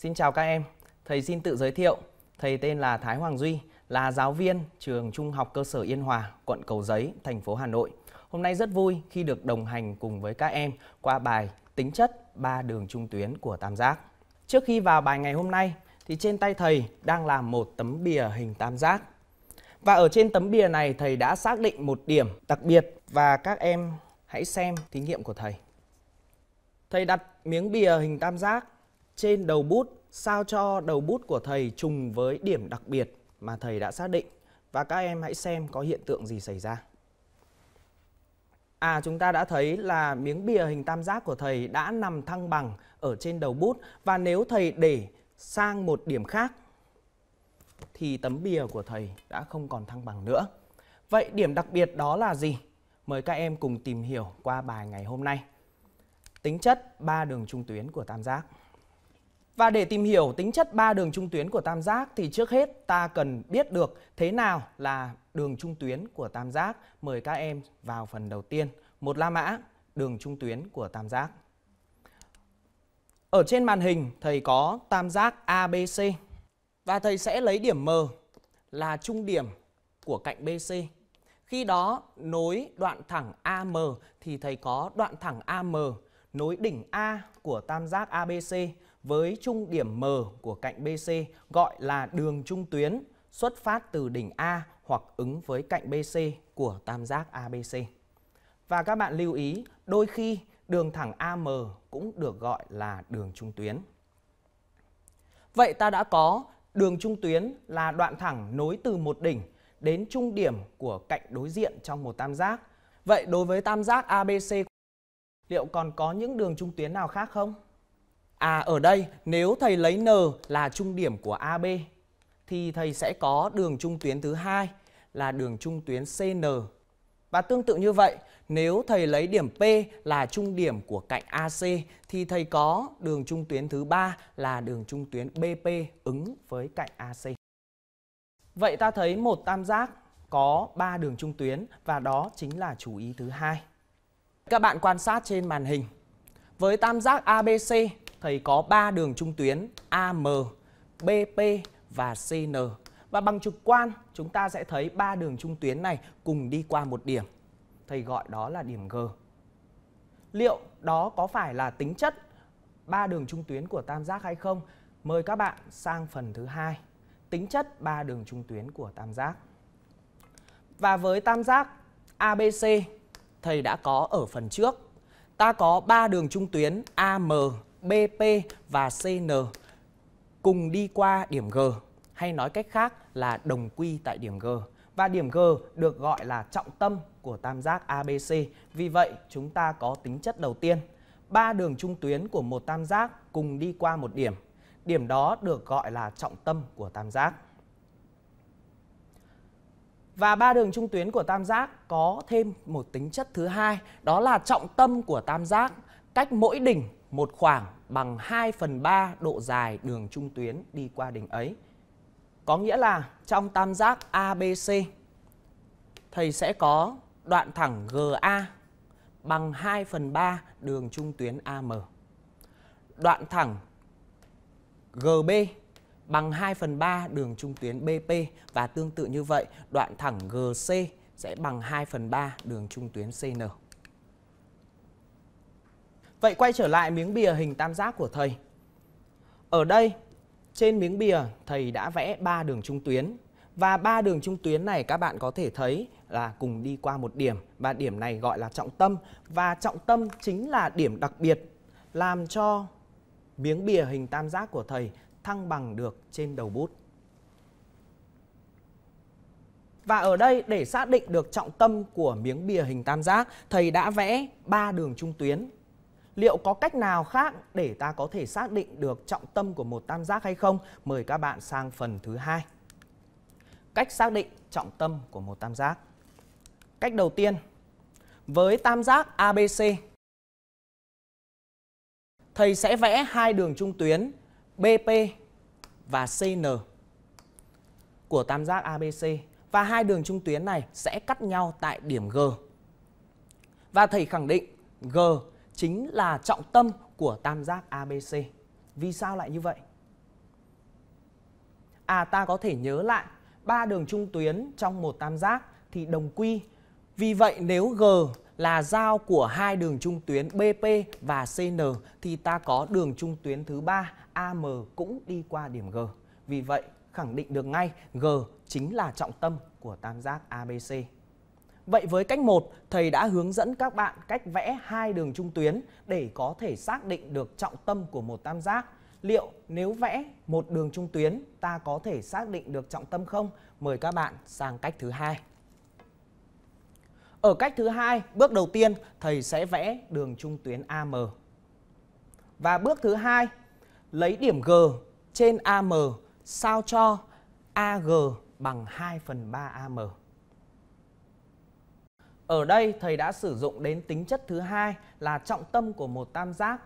Xin chào các em, thầy xin tự giới thiệu. Thầy tên là Thái Hoàng Duy, là giáo viên trường Trung học cơ sở Yên Hòa, quận Cầu Giấy, thành phố Hà Nội. Hôm nay rất vui khi được đồng hành cùng với các em qua bài Tính chất ba đường trung tuyến của tam giác. Trước khi vào bài ngày hôm nay thì trên tay thầy đang là một tấm bìa hình tam giác. Và ở trên tấm bìa này thầy đã xác định một điểm đặc biệt và các em hãy xem thí nghiệm của thầy. Thầy đặt miếng bìa hình tam giác trên đầu bút sao cho đầu bút của thầy trùng với điểm đặc biệt mà thầy đã xác định và các em hãy xem có hiện tượng gì xảy ra. À chúng ta đã thấy là miếng bìa hình tam giác của thầy đã nằm thăng bằng ở trên đầu bút và nếu thầy để sang một điểm khác thì tấm bìa của thầy đã không còn thăng bằng nữa. Vậy điểm đặc biệt đó là gì? Mời các em cùng tìm hiểu qua bài ngày hôm nay. Tính chất ba đường trung tuyến của tam giác. Và để tìm hiểu tính chất ba đường trung tuyến của tam giác thì trước hết ta cần biết được thế nào là đường trung tuyến của tam giác. Mời các em vào phần đầu tiên, một la mã đường trung tuyến của tam giác. Ở trên màn hình thầy có tam giác ABC và thầy sẽ lấy điểm M là trung điểm của cạnh BC. Khi đó nối đoạn thẳng AM thì thầy có đoạn thẳng AM nối đỉnh A của tam giác ABC với trung điểm M của cạnh BC gọi là đường trung tuyến xuất phát từ đỉnh A hoặc ứng với cạnh BC của tam giác ABC. Và các bạn lưu ý, đôi khi đường thẳng AM cũng được gọi là đường trung tuyến. Vậy ta đã có đường trung tuyến là đoạn thẳng nối từ một đỉnh đến trung điểm của cạnh đối diện trong một tam giác. Vậy đối với tam giác ABC, liệu còn có những đường trung tuyến nào khác không? À ở đây nếu thầy lấy N là trung điểm của AB thì thầy sẽ có đường trung tuyến thứ hai là đường trung tuyến CN. Và tương tự như vậy, nếu thầy lấy điểm P là trung điểm của cạnh AC thì thầy có đường trung tuyến thứ ba là đường trung tuyến BP ứng với cạnh AC. Vậy ta thấy một tam giác có 3 đường trung tuyến và đó chính là chú ý thứ hai. Các bạn quan sát trên màn hình. Với tam giác ABC thầy có 3 đường trung tuyến AM, BP và CN. Và bằng trực quan, chúng ta sẽ thấy ba đường trung tuyến này cùng đi qua một điểm. Thầy gọi đó là điểm G. Liệu đó có phải là tính chất ba đường trung tuyến của tam giác hay không? Mời các bạn sang phần thứ hai, tính chất ba đường trung tuyến của tam giác. Và với tam giác ABC, thầy đã có ở phần trước. Ta có ba đường trung tuyến AM, BP và CN cùng đi qua điểm G hay nói cách khác là đồng quy tại điểm G và điểm G được gọi là trọng tâm của tam giác ABC. Vì vậy, chúng ta có tính chất đầu tiên, ba đường trung tuyến của một tam giác cùng đi qua một điểm. Điểm đó được gọi là trọng tâm của tam giác. Và ba đường trung tuyến của tam giác có thêm một tính chất thứ hai, đó là trọng tâm của tam giác cách mỗi đỉnh một khoảng bằng 2 phần 3 độ dài đường trung tuyến đi qua đỉnh ấy. Có nghĩa là trong tam giác ABC, thầy sẽ có đoạn thẳng GA bằng 2 phần 3 đường trung tuyến AM. Đoạn thẳng GB bằng 2 phần 3 đường trung tuyến BP và tương tự như vậy đoạn thẳng GC sẽ bằng 2 phần 3 đường trung tuyến CN. Vậy quay trở lại miếng bìa hình tam giác của thầy. Ở đây, trên miếng bìa, thầy đã vẽ ba đường trung tuyến. Và ba đường trung tuyến này các bạn có thể thấy là cùng đi qua một điểm và điểm này gọi là trọng tâm và trọng tâm chính là điểm đặc biệt làm cho miếng bìa hình tam giác của thầy thăng bằng được trên đầu bút. Và ở đây để xác định được trọng tâm của miếng bìa hình tam giác, thầy đã vẽ ba đường trung tuyến Liệu có cách nào khác để ta có thể xác định được trọng tâm của một tam giác hay không? Mời các bạn sang phần thứ hai. Cách xác định trọng tâm của một tam giác. Cách đầu tiên, với tam giác ABC, thầy sẽ vẽ hai đường trung tuyến BP và CN của tam giác ABC và hai đường trung tuyến này sẽ cắt nhau tại điểm G. Và thầy khẳng định G chính là trọng tâm của tam giác ABC. Vì sao lại như vậy? À ta có thể nhớ lại ba đường trung tuyến trong một tam giác thì đồng quy. Vì vậy nếu G là giao của hai đường trung tuyến BP và CN thì ta có đường trung tuyến thứ ba AM cũng đi qua điểm G. Vì vậy khẳng định được ngay G chính là trọng tâm của tam giác ABC. Vậy với cách 1, thầy đã hướng dẫn các bạn cách vẽ hai đường trung tuyến để có thể xác định được trọng tâm của một tam giác. Liệu nếu vẽ một đường trung tuyến, ta có thể xác định được trọng tâm không? Mời các bạn sang cách thứ hai. Ở cách thứ hai, bước đầu tiên thầy sẽ vẽ đường trung tuyến AM. Và bước thứ hai, lấy điểm G trên AM sao cho AG bằng 2 phần 3 AM. Ở đây thầy đã sử dụng đến tính chất thứ hai là trọng tâm của một tam giác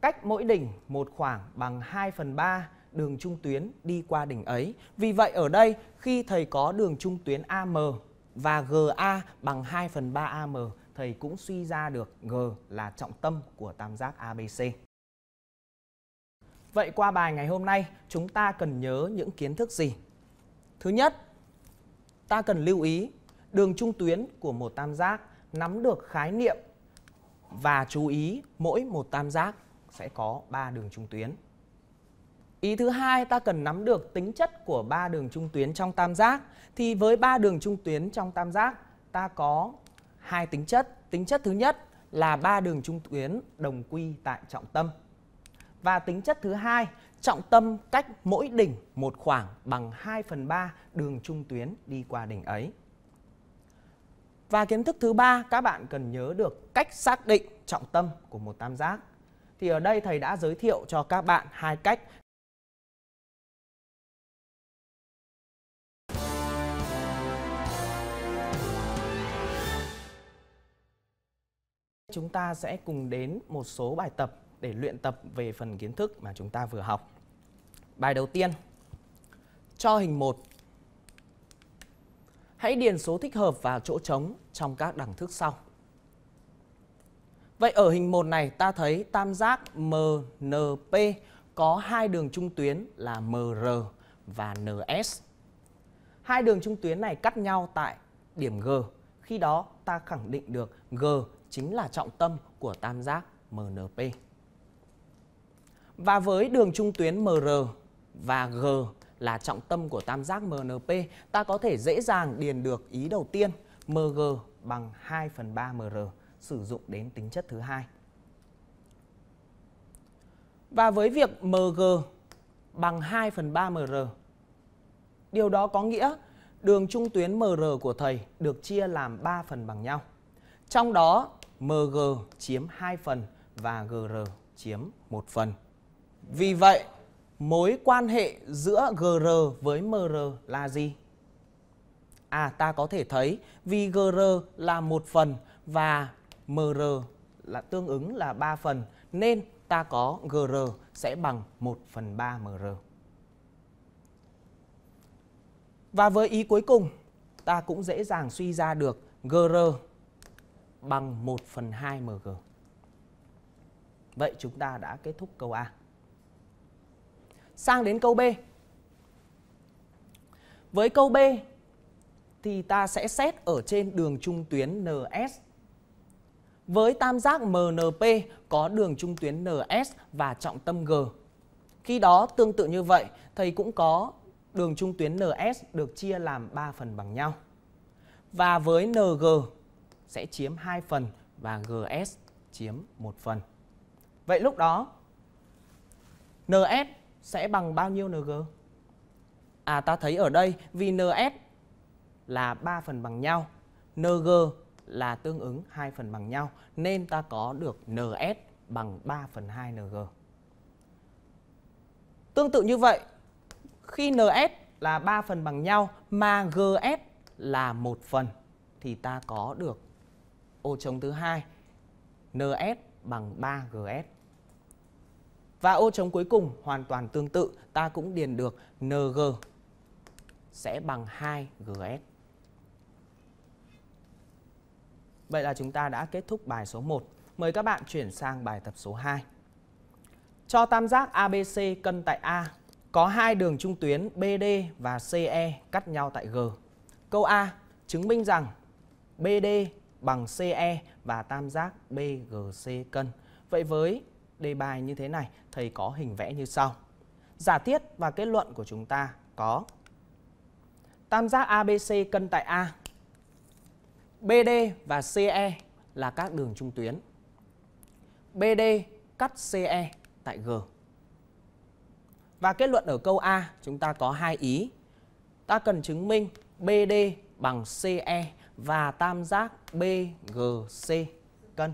cách mỗi đỉnh một khoảng bằng 2 phần 3 đường trung tuyến đi qua đỉnh ấy. Vì vậy ở đây khi thầy có đường trung tuyến AM và GA bằng 2 phần 3 AM, thầy cũng suy ra được G là trọng tâm của tam giác ABC. Vậy qua bài ngày hôm nay, chúng ta cần nhớ những kiến thức gì? Thứ nhất, ta cần lưu ý đường trung tuyến của một tam giác, nắm được khái niệm và chú ý mỗi một tam giác sẽ có 3 đường trung tuyến. Ý thứ hai ta cần nắm được tính chất của ba đường trung tuyến trong tam giác thì với ba đường trung tuyến trong tam giác ta có hai tính chất. Tính chất thứ nhất là ba đường trung tuyến đồng quy tại trọng tâm. Và tính chất thứ hai, trọng tâm cách mỗi đỉnh một khoảng bằng 2 phần 3 đường trung tuyến đi qua đỉnh ấy. Và kiến thức thứ ba, các bạn cần nhớ được cách xác định trọng tâm của một tam giác. Thì ở đây thầy đã giới thiệu cho các bạn hai cách Chúng ta sẽ cùng đến một số bài tập để luyện tập về phần kiến thức mà chúng ta vừa học. Bài đầu tiên, cho hình 1 Hãy điền số thích hợp vào chỗ trống trong các đẳng thức sau. Vậy ở hình 1 này ta thấy tam giác MNP có hai đường trung tuyến là MR và NS. Hai đường trung tuyến này cắt nhau tại điểm G. Khi đó ta khẳng định được G chính là trọng tâm của tam giác MNP. Và với đường trung tuyến MR và G là trọng tâm của tam giác MNP, ta có thể dễ dàng điền được ý đầu tiên MG bằng 2 phần 3 MR sử dụng đến tính chất thứ hai. Và với việc MG bằng 2 phần 3 MR, điều đó có nghĩa đường trung tuyến MR của thầy được chia làm 3 phần bằng nhau. Trong đó MG chiếm 2 phần và GR chiếm 1 phần. Vì vậy, mối quan hệ giữa GR với MR là gì? À, ta có thể thấy vì GR là một phần và MR là tương ứng là 3 phần nên ta có GR sẽ bằng 1 phần 3 MR. Và với ý cuối cùng, ta cũng dễ dàng suy ra được GR bằng 1 phần 2 MG. Vậy chúng ta đã kết thúc câu A. Sang đến câu B. Với câu B thì ta sẽ xét ở trên đường trung tuyến NS. Với tam giác MNP có đường trung tuyến NS và trọng tâm G. Khi đó tương tự như vậy, thầy cũng có đường trung tuyến NS được chia làm 3 phần bằng nhau. Và với NG sẽ chiếm 2 phần và GS chiếm 1 phần. Vậy lúc đó NS sẽ bằng bao nhiêu ng? À ta thấy ở đây vì ns là 3 phần bằng nhau, ng là tương ứng 2 phần bằng nhau nên ta có được ns bằng 3 phần 2 ng. Tương tự như vậy, khi ns là 3 phần bằng nhau mà gs là 1 phần thì ta có được ô trống thứ hai ns bằng 3 gs. Và ô trống cuối cùng hoàn toàn tương tự, ta cũng điền được NG sẽ bằng 2GS. Vậy là chúng ta đã kết thúc bài số 1. Mời các bạn chuyển sang bài tập số 2. Cho tam giác ABC cân tại A có hai đường trung tuyến BD và CE cắt nhau tại G. Câu A chứng minh rằng BD bằng CE và tam giác BGC cân. Vậy với đề bài như thế này thầy có hình vẽ như sau. Giả thiết và kết luận của chúng ta có tam giác ABC cân tại A, BD và CE là các đường trung tuyến. BD cắt CE tại G. Và kết luận ở câu A chúng ta có hai ý. Ta cần chứng minh BD bằng CE và tam giác BGC cân.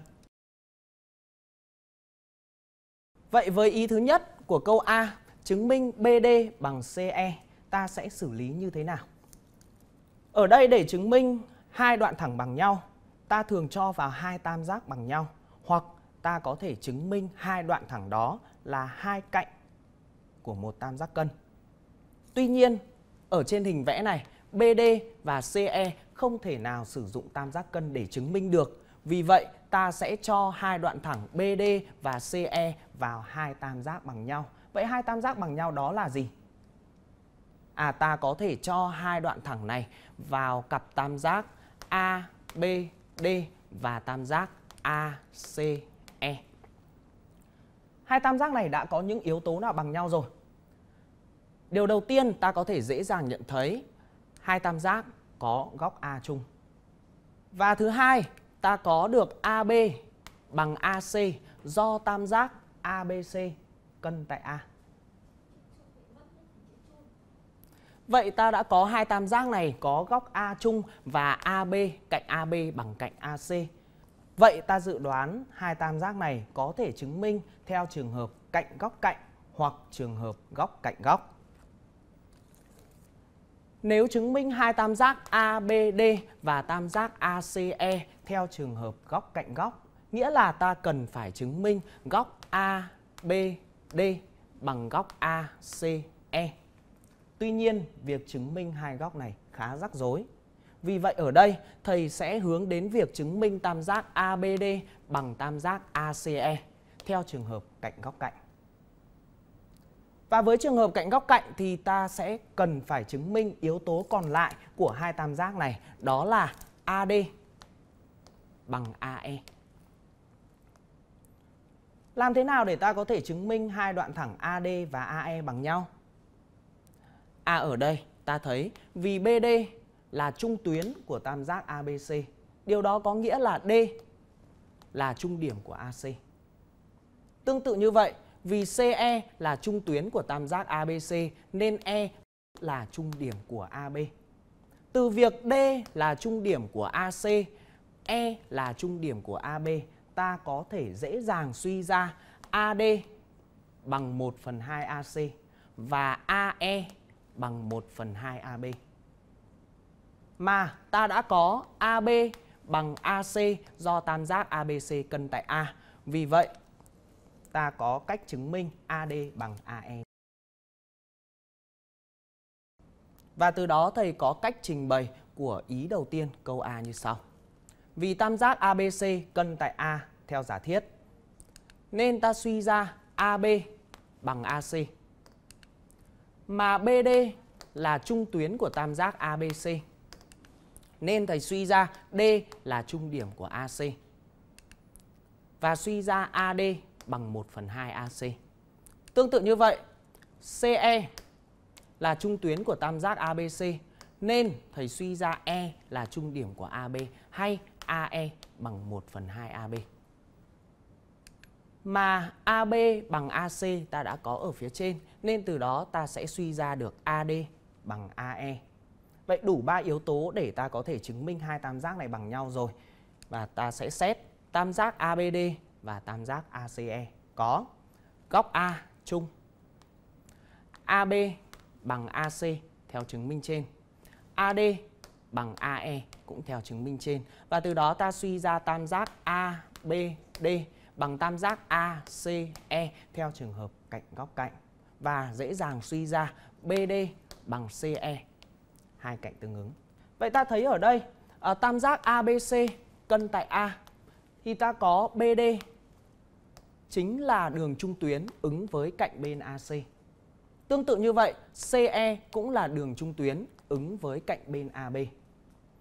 Vậy với ý thứ nhất của câu A, chứng minh BD bằng CE, ta sẽ xử lý như thế nào? Ở đây để chứng minh hai đoạn thẳng bằng nhau, ta thường cho vào hai tam giác bằng nhau hoặc ta có thể chứng minh hai đoạn thẳng đó là hai cạnh của một tam giác cân. Tuy nhiên, ở trên hình vẽ này, BD và CE không thể nào sử dụng tam giác cân để chứng minh được. Vì vậy, ta sẽ cho hai đoạn thẳng BD và CE vào hai tam giác bằng nhau. Vậy hai tam giác bằng nhau đó là gì? À ta có thể cho hai đoạn thẳng này vào cặp tam giác ABD và tam giác ACE. Hai tam giác này đã có những yếu tố nào bằng nhau rồi? Điều đầu tiên ta có thể dễ dàng nhận thấy hai tam giác có góc A chung. Và thứ hai, ta có được AB bằng AC do tam giác ABC cân tại A. Vậy ta đã có hai tam giác này có góc A chung và AB cạnh AB bằng cạnh AC. Vậy ta dự đoán hai tam giác này có thể chứng minh theo trường hợp cạnh góc cạnh hoặc trường hợp góc cạnh góc nếu chứng minh hai tam giác ABD và tam giác ACE theo trường hợp góc cạnh góc, nghĩa là ta cần phải chứng minh góc ABD bằng góc ACE. Tuy nhiên, việc chứng minh hai góc này khá rắc rối. Vì vậy ở đây, thầy sẽ hướng đến việc chứng minh tam giác ABD bằng tam giác ACE theo trường hợp cạnh góc cạnh. Và với trường hợp cạnh góc cạnh thì ta sẽ cần phải chứng minh yếu tố còn lại của hai tam giác này đó là AD bằng AE. Làm thế nào để ta có thể chứng minh hai đoạn thẳng AD và AE bằng nhau? A à, ở đây ta thấy vì BD là trung tuyến của tam giác ABC. Điều đó có nghĩa là D là trung điểm của AC. Tương tự như vậy, vì CE là trung tuyến của tam giác ABC nên E là trung điểm của AB. Từ việc D là trung điểm của AC, E là trung điểm của AB, ta có thể dễ dàng suy ra AD bằng 1 phần 2 AC và AE bằng 1 phần 2 AB. Mà ta đã có AB bằng AC do tam giác ABC cân tại A. Vì vậy, ta có cách chứng minh AD bằng AE. Và từ đó thầy có cách trình bày của ý đầu tiên câu A như sau. Vì tam giác ABC cân tại A theo giả thiết, nên ta suy ra AB bằng AC. Mà BD là trung tuyến của tam giác ABC. Nên thầy suy ra D là trung điểm của AC. Và suy ra AD bằng 1 phần 2 AC. Tương tự như vậy, CE là trung tuyến của tam giác ABC nên thầy suy ra E là trung điểm của AB hay AE bằng 1 phần 2 AB. Mà AB bằng AC ta đã có ở phía trên nên từ đó ta sẽ suy ra được AD bằng AE. Vậy đủ 3 yếu tố để ta có thể chứng minh hai tam giác này bằng nhau rồi. Và ta sẽ xét tam giác ABD và tam giác ACE có góc A chung AB bằng AC theo chứng minh trên. AD bằng AE cũng theo chứng minh trên. Và từ đó ta suy ra tam giác ABD bằng tam giác ACE theo trường hợp cạnh góc cạnh và dễ dàng suy ra BD bằng CE hai cạnh tương ứng. Vậy ta thấy ở đây à, tam giác ABC cân tại A thì ta có BD chính là đường trung tuyến ứng với cạnh bên AC. Tương tự như vậy, CE cũng là đường trung tuyến ứng với cạnh bên AB.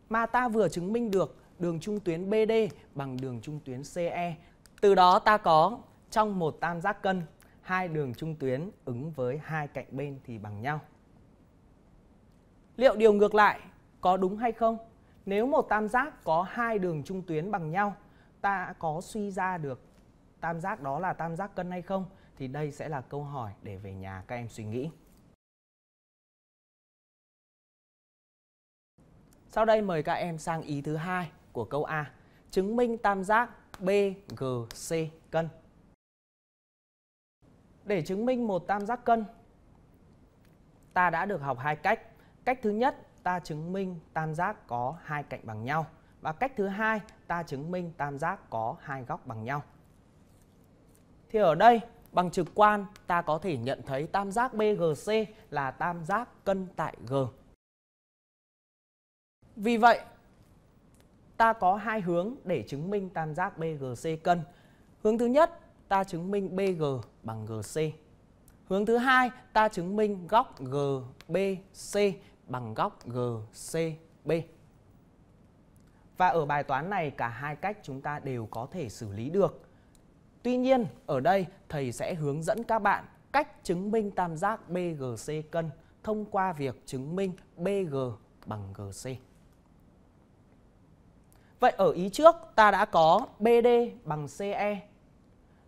Mà ta vừa chứng minh được đường trung tuyến BD bằng đường trung tuyến CE. Từ đó ta có trong một tam giác cân, hai đường trung tuyến ứng với hai cạnh bên thì bằng nhau. Liệu điều ngược lại có đúng hay không? Nếu một tam giác có hai đường trung tuyến bằng nhau, ta có suy ra được tam giác đó là tam giác cân hay không? Thì đây sẽ là câu hỏi để về nhà các em suy nghĩ. Sau đây mời các em sang ý thứ hai của câu A, chứng minh tam giác BGC cân. Để chứng minh một tam giác cân, ta đã được học hai cách. Cách thứ nhất, ta chứng minh tam giác có hai cạnh bằng nhau và cách thứ hai, ta chứng minh tam giác có hai góc bằng nhau. Thì ở đây bằng trực quan ta có thể nhận thấy tam giác BGC là tam giác cân tại G. Vì vậy, ta có hai hướng để chứng minh tam giác BGC cân. Hướng thứ nhất, ta chứng minh BG bằng GC. Hướng thứ hai, ta chứng minh góc GBC bằng góc GCB. Và ở bài toán này cả hai cách chúng ta đều có thể xử lý được. Tuy nhiên, ở đây thầy sẽ hướng dẫn các bạn cách chứng minh tam giác BGC cân thông qua việc chứng minh BG bằng GC. Vậy ở ý trước ta đã có BD bằng CE.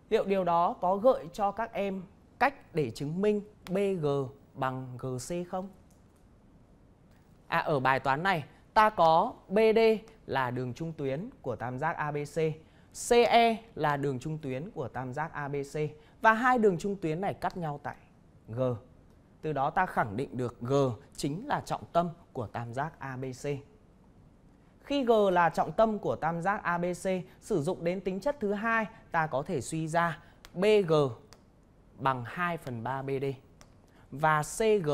Liệu điều đó có gợi cho các em cách để chứng minh BG bằng GC không? À ở bài toán này ta có BD là đường trung tuyến của tam giác ABC CE là đường trung tuyến của tam giác ABC và hai đường trung tuyến này cắt nhau tại G. Từ đó ta khẳng định được G chính là trọng tâm của tam giác ABC. Khi G là trọng tâm của tam giác ABC, sử dụng đến tính chất thứ hai, ta có thể suy ra BG bằng 2 phần 3 BD và CG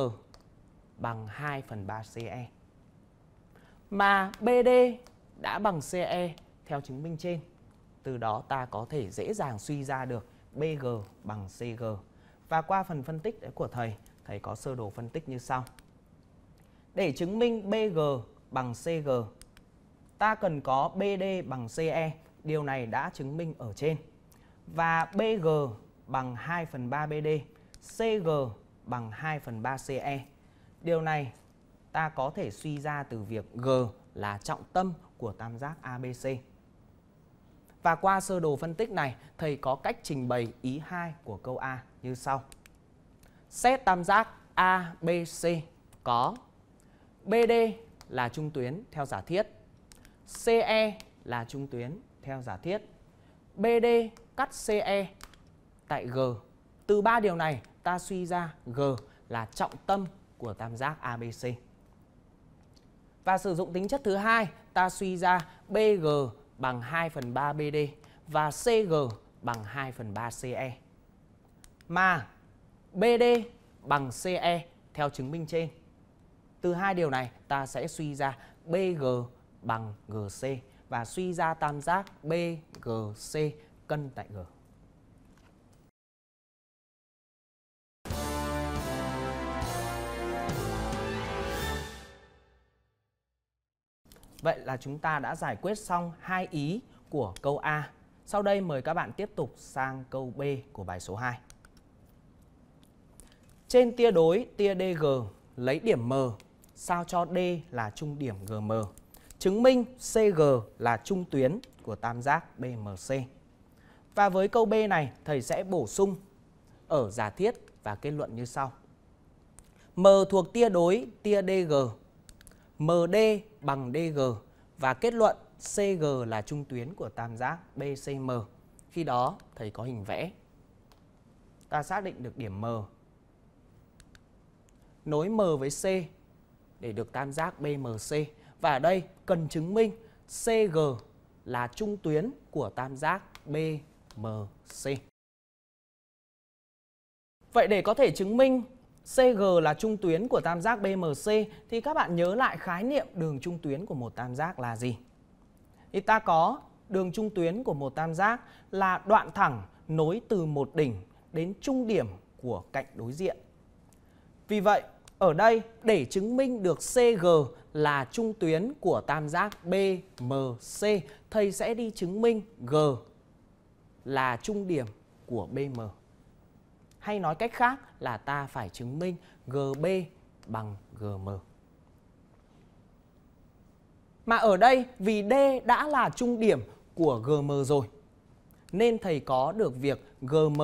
bằng 2 phần 3 CE. Mà BD đã bằng CE theo chứng minh trên. Từ đó ta có thể dễ dàng suy ra được BG bằng CG. Và qua phần phân tích của thầy, thầy có sơ đồ phân tích như sau. Để chứng minh BG bằng CG, ta cần có BD bằng CE. Điều này đã chứng minh ở trên. Và BG bằng 2 phần 3 BD, CG bằng 2 phần 3 CE. Điều này ta có thể suy ra từ việc G là trọng tâm của tam giác ABC. Và qua sơ đồ phân tích này, thầy có cách trình bày ý 2 của câu A như sau. Xét tam giác ABC có BD là trung tuyến theo giả thiết, CE là trung tuyến theo giả thiết, BD cắt CE tại G. Từ ba điều này ta suy ra G là trọng tâm của tam giác ABC. Và sử dụng tính chất thứ hai, ta suy ra BG bằng 2 phần 3 BD và CG bằng 2 phần 3 CE. Mà BD bằng CE theo chứng minh trên. Từ hai điều này ta sẽ suy ra BG bằng GC và suy ra tam giác BGC cân tại G. Vậy là chúng ta đã giải quyết xong hai ý của câu A. Sau đây mời các bạn tiếp tục sang câu B của bài số 2. Trên tia đối tia DG lấy điểm M sao cho D là trung điểm GM. Chứng minh CG là trung tuyến của tam giác BMC. Và với câu B này, thầy sẽ bổ sung ở giả thiết và kết luận như sau. M thuộc tia đối tia DG. MD bằng DG và kết luận CG là trung tuyến của tam giác BCM. Khi đó thầy có hình vẽ. Ta xác định được điểm M. Nối M với C để được tam giác BMC. Và ở đây cần chứng minh CG là trung tuyến của tam giác BMC. Vậy để có thể chứng minh CG là trung tuyến của tam giác BMC thì các bạn nhớ lại khái niệm đường trung tuyến của một tam giác là gì? Thì ta có đường trung tuyến của một tam giác là đoạn thẳng nối từ một đỉnh đến trung điểm của cạnh đối diện. Vì vậy, ở đây để chứng minh được CG là trung tuyến của tam giác BMC, thầy sẽ đi chứng minh G là trung điểm của BM hay nói cách khác là ta phải chứng minh GB bằng GM. Mà ở đây vì D đã là trung điểm của GM rồi nên thầy có được việc GM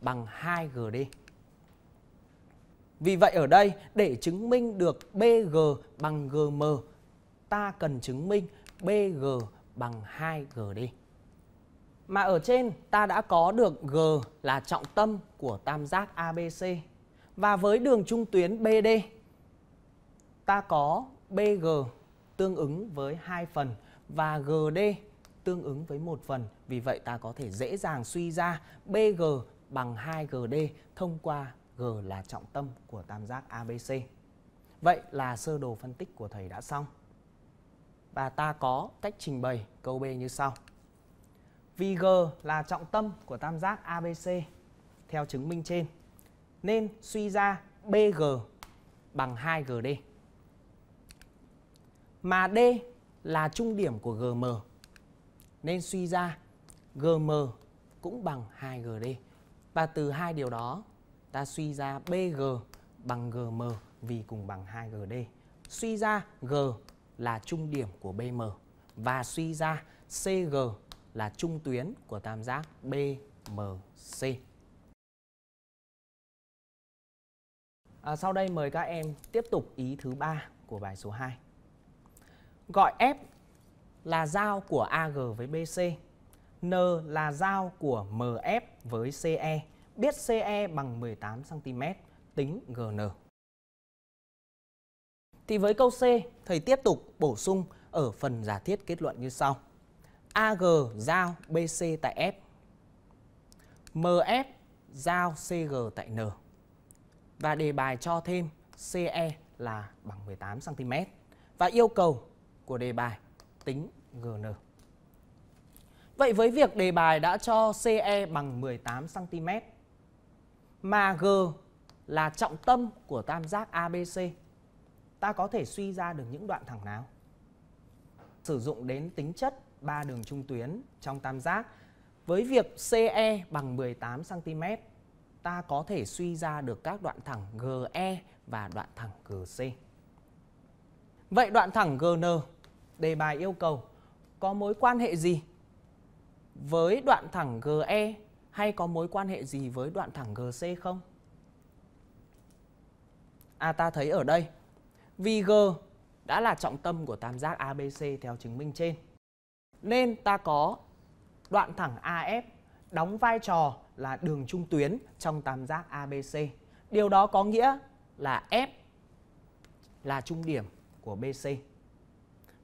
bằng 2GD. Vì vậy ở đây để chứng minh được BG bằng GM ta cần chứng minh BG bằng 2GD. Mà ở trên ta đã có được G là trọng tâm của tam giác ABC. Và với đường trung tuyến BD ta có BG tương ứng với hai phần và GD tương ứng với một phần. Vì vậy ta có thể dễ dàng suy ra BG bằng 2GD thông qua G là trọng tâm của tam giác ABC. Vậy là sơ đồ phân tích của thầy đã xong. Và ta có cách trình bày câu B như sau vì G là trọng tâm của tam giác ABC theo chứng minh trên. Nên suy ra BG bằng 2GD. Mà D là trung điểm của GM. Nên suy ra GM cũng bằng 2GD. Và từ hai điều đó ta suy ra BG bằng GM vì cùng bằng 2GD. Suy ra G là trung điểm của BM và suy ra CG là trung tuyến của tam giác BMC. À, sau đây mời các em tiếp tục ý thứ ba của bài số 2. Gọi F là giao của AG với BC, N là giao của MF với CE, biết CE bằng 18 cm, tính GN. Thì với câu C, thầy tiếp tục bổ sung ở phần giả thiết kết luận như sau. AG giao BC tại F MF giao CG tại N và đề bài cho thêm CE là bằng 18cm và yêu cầu của đề bài tính GN. Vậy với việc đề bài đã cho CE bằng 18cm mà G là trọng tâm của tam giác ABC ta có thể suy ra được những đoạn thẳng nào? Sử dụng đến tính chất ba đường trung tuyến trong tam giác. Với việc CE bằng 18 cm, ta có thể suy ra được các đoạn thẳng GE và đoạn thẳng GC. Vậy đoạn thẳng GN đề bài yêu cầu có mối quan hệ gì với đoạn thẳng GE hay có mối quan hệ gì với đoạn thẳng GC không? À ta thấy ở đây, vì G đã là trọng tâm của tam giác ABC theo chứng minh trên. Nên ta có đoạn thẳng AF đóng vai trò là đường trung tuyến trong tam giác ABC. Điều đó có nghĩa là F là trung điểm của BC.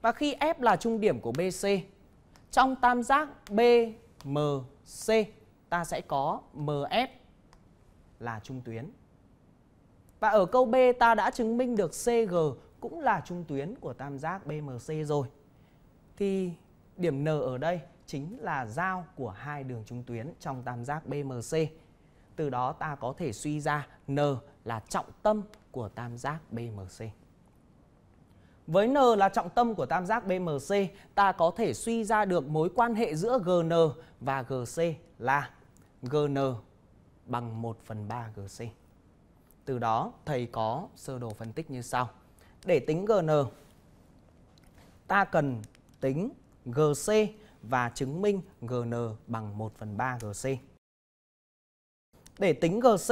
Và khi F là trung điểm của BC, trong tam giác BMC ta sẽ có MF là trung tuyến. Và ở câu B ta đã chứng minh được CG cũng là trung tuyến của tam giác BMC rồi. Thì Điểm N ở đây chính là giao của hai đường trung tuyến trong tam giác BMC. Từ đó ta có thể suy ra N là trọng tâm của tam giác BMC. Với N là trọng tâm của tam giác BMC, ta có thể suy ra được mối quan hệ giữa GN và GC là GN bằng 1 phần 3 GC. Từ đó, thầy có sơ đồ phân tích như sau. Để tính GN, ta cần tính GC và chứng minh GN bằng 1 phần 3 GC. Để tính GC,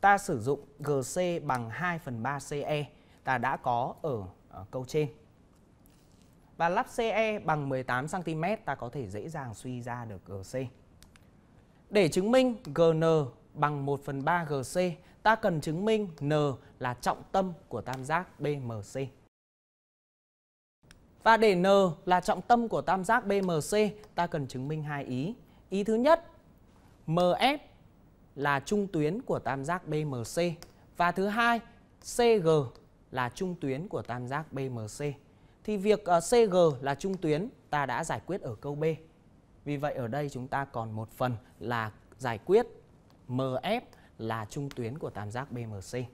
ta sử dụng GC bằng 2 phần 3 CE ta đã có ở, ở câu trên. Và lắp CE bằng 18cm ta có thể dễ dàng suy ra được GC. Để chứng minh GN bằng 1 phần 3 GC, ta cần chứng minh N là trọng tâm của tam giác BMC. Và để N là trọng tâm của tam giác BMC, ta cần chứng minh hai ý. Ý thứ nhất, MF là trung tuyến của tam giác BMC. Và thứ hai, CG là trung tuyến của tam giác BMC. Thì việc ờ, CG là trung tuyến ta đã giải quyết ở câu B. Vì vậy ở đây chúng ta còn một phần là giải quyết MF là trung tuyến của tam giác BMC.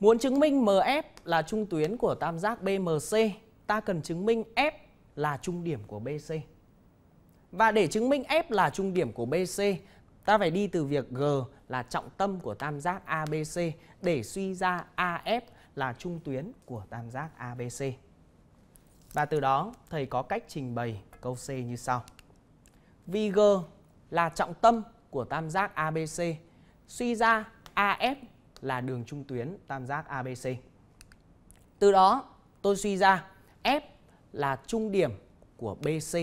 Muốn chứng minh MF là trung tuyến của tam giác BMC ta cần chứng minh F là trung điểm của BC. Và để chứng minh F là trung điểm của BC, ta phải đi từ việc G là trọng tâm của tam giác ABC để suy ra AF là trung tuyến của tam giác ABC. Và từ đó, thầy có cách trình bày câu C như sau. Vì G là trọng tâm của tam giác ABC, suy ra AF là đường trung tuyến tam giác ABC. Từ đó, tôi suy ra là trung điểm của BC.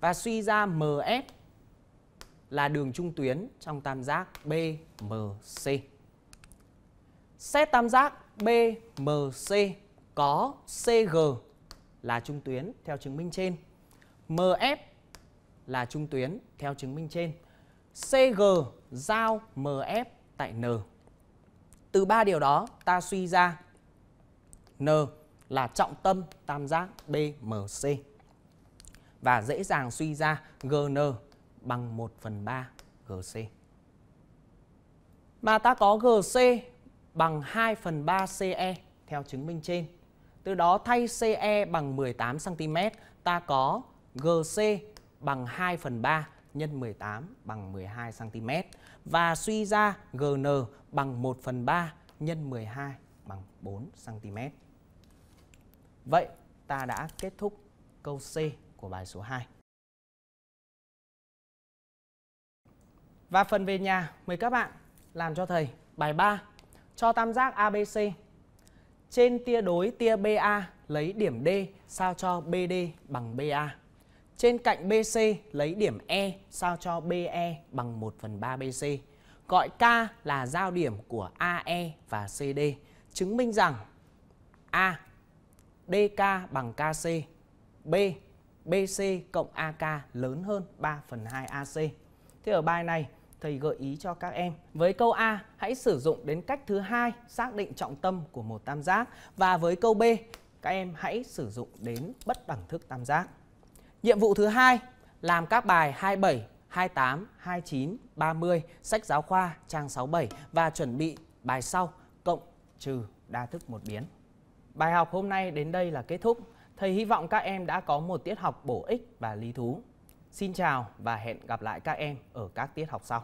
Và suy ra MF là đường trung tuyến trong tam giác BMC. Xét tam giác BMC có CG là trung tuyến theo chứng minh trên. MF là trung tuyến theo chứng minh trên. CG giao MF tại N. Từ ba điều đó ta suy ra N là trọng tâm tam giác BMC và dễ dàng suy ra GN bằng 1 phần 3 GC. Mà ta có GC bằng 2 phần 3 CE theo chứng minh trên. Từ đó thay CE bằng 18cm, ta có GC bằng 2 phần 3 nhân 18 bằng 12cm và suy ra GN bằng 1 phần 3 nhân 12 bằng 4cm. Vậy ta đã kết thúc câu C của bài số 2. Và phần về nhà, mời các bạn làm cho thầy bài 3 cho tam giác ABC. Trên tia đối tia BA lấy điểm D sao cho BD bằng BA. Trên cạnh BC lấy điểm E sao cho BE bằng 1 phần 3 BC. Gọi K là giao điểm của AE và CD. Chứng minh rằng A DK bằng KC, B, BC cộng AK lớn hơn 3 phần 2 AC. Thế ở bài này, thầy gợi ý cho các em. Với câu A, hãy sử dụng đến cách thứ hai xác định trọng tâm của một tam giác. Và với câu B, các em hãy sử dụng đến bất đẳng thức tam giác. Nhiệm vụ thứ hai làm các bài 27, 28, 29, 30, sách giáo khoa trang 67 và chuẩn bị bài sau cộng trừ đa thức một biến. Bài học hôm nay đến đây là kết thúc. Thầy hy vọng các em đã có một tiết học bổ ích và lý thú. Xin chào và hẹn gặp lại các em ở các tiết học sau.